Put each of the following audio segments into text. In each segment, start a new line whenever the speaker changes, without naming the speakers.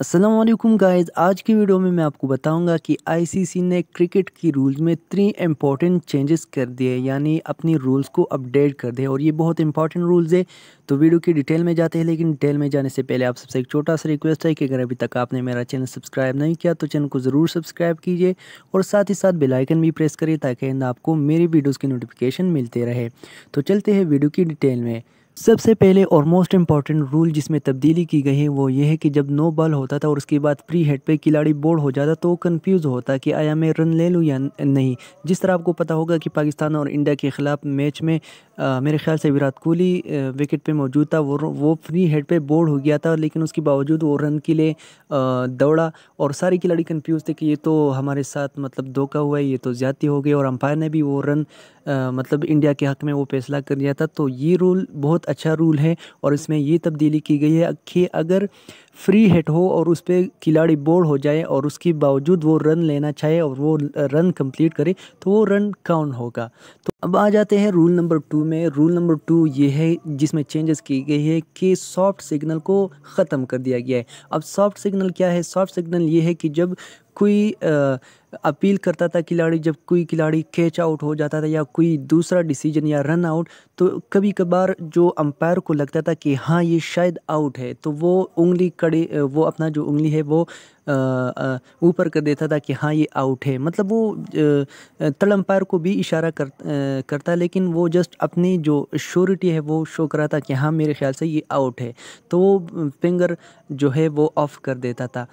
Aslam guys आज की video में मैं आपको बताऊंगा कि आईसीसी ने क्रिकेट की रूल्स में थ्री इम्पॉर्टेंट चेंजेस कर दिए यानी अपनी रूल्स को अपडेट कर दिए और ये बहुत इंपॉर्टेंट रूल्स है तो वीडियो की डिटेल में जाते हैं लेकिन डिटेल में जाने से पहले आप सबसे एक छोटा सा रिक्वेस्ट है कि अगर अभी तक आपने मेरा चैनल सब्सक्राइब नहीं किया तो चैनल को ज़रूर सब्सक्राइब कीजिए और साथ ही साथ बेलाइकन भी प्रेस करिए ताकि आपको मेरी वीडियोज़ की नोटिफिकेशन मिलते रहे तो चलते हैं वीडियो की डिटेल में सबसे पहले और मोस्ट इम्पॉर्टेंट रूल जिसमें तब्दीली की गई है वो ये है कि जब नो बॉल होता था और उसके बाद फ्री हेड पे खिलाड़ी बोर्ड हो जाता तो कंफ्यूज होता कि आया मैं रन ले लूँ या नहीं जिस तरह आपको पता होगा कि पाकिस्तान और इंडिया के ख़िलाफ़ मैच में आ, मेरे ख्याल से विराट कोहली विकेट पे मौजूद था वो वो फ्री हेड पे बोर्ड हो गया था लेकिन उसके बावजूद वो रन के लिए दौड़ा और सारे खिलाड़ी कन्फ्यूज़ थे कि ये तो हमारे साथ मतलब धोखा हुआ है ये तो ज़्यादा हो गई और अंपायर ने भी वो रन मतलब इंडिया के हक में वो फैसला कर दिया था तो ये रूल बहुत अच्छा रूल है और इसमें ये तब्दीली की गई है कि अगर फ्री हिट हो और उस पर खिलाड़ी बोर्ड हो जाए और उसके बावजूद वो रन लेना चाहे और वो रन कंप्लीट करे तो वो रन काउंट होगा तो अब आ जाते हैं रूल नंबर टू में रूल नंबर टू ये है जिसमें चेंजेस की गई है कि सॉफ्ट सिग्नल को ख़त्म कर दिया गया है अब सॉफ्ट सिग्नल क्या है सॉफ्ट सिग्नल ये है कि जब कोई अपील करता था खिलाड़ी जब कोई खिलाड़ी कैच आउट हो जाता था या कोई दूसरा डिसीजन या रन आउट तो कभी कभार जो अंपायर को लगता था कि हाँ ये शायद आउट है तो वो उंगली कड़ी वो अपना जो उंगली है वो ऊपर कर देता था कि हाँ ये आउट है मतलब वो तल अंपायर को भी इशारा कर करता लेकिन वो जस्ट अपनी जो श्योरिटी है वो शो करा था कि हाँ मेरे ख्याल से ये आउट है तो वो फिंगर जो है वो ऑफ़ कर देता था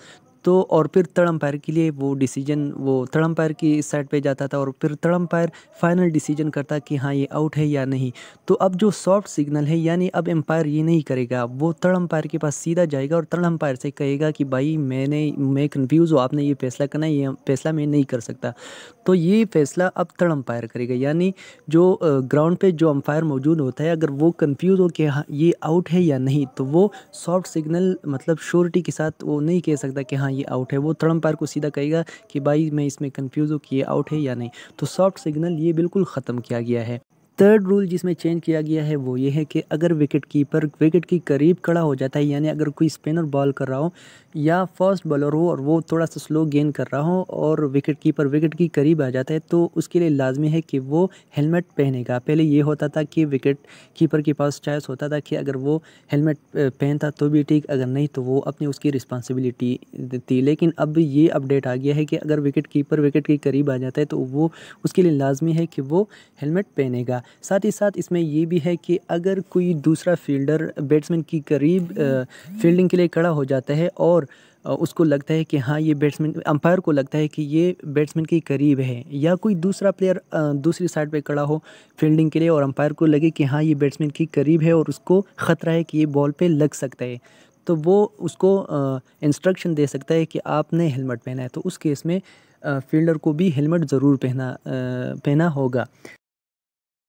तो और फिर थर्ड अंपायर के लिए वो डिसीजन वो थर्ड अंपायर की इस साइड पे जाता था और फिर थर्ड अंपायर फाइनल डिसीजन करता कि हाँ ये आउट है या नहीं तो अब जो सॉफ्ट सिग्नल है यानी अब एम्पायर ये नहीं करेगा वो थर्ड अंपायर के पास सीधा जाएगा और थर्ड अंपायर से कहेगा कि भाई मैंने मैं कन्फ्यूज़ हूँ आपने ये फैसला करना है ये फैसला मैं नहीं कर सकता तो ये फैसला अब थर्ड अंपायर करेगा यानी जो ग्राउंड पर जो अंपायर मौजूद होता है अगर वो कन्फ्यूज़ हो कि हाँ ये आउट है या नहीं तो वो सॉफ्ट सिग्नल मतलब श्योरिटी के साथ वो नहीं कह सकता कि हाँ ये आउट है वो थर्ड अंपायर को सीधा कहेगा कि भाई मैं इसमें कन्फ्यूज़ हूँ कि ये आउट है या नहीं तो सॉफ्ट सिग्नल ये बिल्कुल ख़त्म किया गया है थर्ड रूल जिसमें चेंज किया गया है वो ये है कि अगर विकेट कीपर विकेट के की करीब खड़ा हो जाता है यानी अगर कोई स्पिनर बॉल कर रहा हो या फास्ट बॉलर हो और वो थोड़ा सा स्लो गेन कर रहा हो और विकेट कीपर विकेट के की करीब आ जाता है तो उसके लिए लाजमी है कि वो हेलमेट पहनेगा पहले ये होता था कि विकेट कीपर के की पास चॉइस होता था कि अगर वो हेलमेट पहनता तो भी ठीक अगर नहीं तो वो अपनी उसकी रिस्पॉन्सिबिलिटी देती लेकिन अब ये अपडेट आ गया है कि अगर विकेट कीपर विकेट के करीब आ जाता है तो वो उसके लिए लाजमी है कि वो हेलमेट पहनेगा साथ ही साथ इसमें ये भी है कि अगर कोई दूसरा फील्डर बैट्समैन की करीब फील्डिंग के लिए खड़ा हो जाता है और उसको लगता है कि हाँ ये बैट्समैन अंपायर को लगता है कि ये बैट्समैन के करीब है या कोई दूसरा प्लेयर दूसरी साइड पे खड़ा हो फील्डिंग के लिए और अंपायर को लगे कि हाँ ये बैट्समैन के करीब है और उसको ख़तरा है कि ये बॉल पे लग सकता है तो वो उसको इंस्ट्रक्शन दे सकता है कि आपने हेलमेट पहना है तो उस केस में फील्डर को भी हेलमेट ज़रूर पहना पहना होगा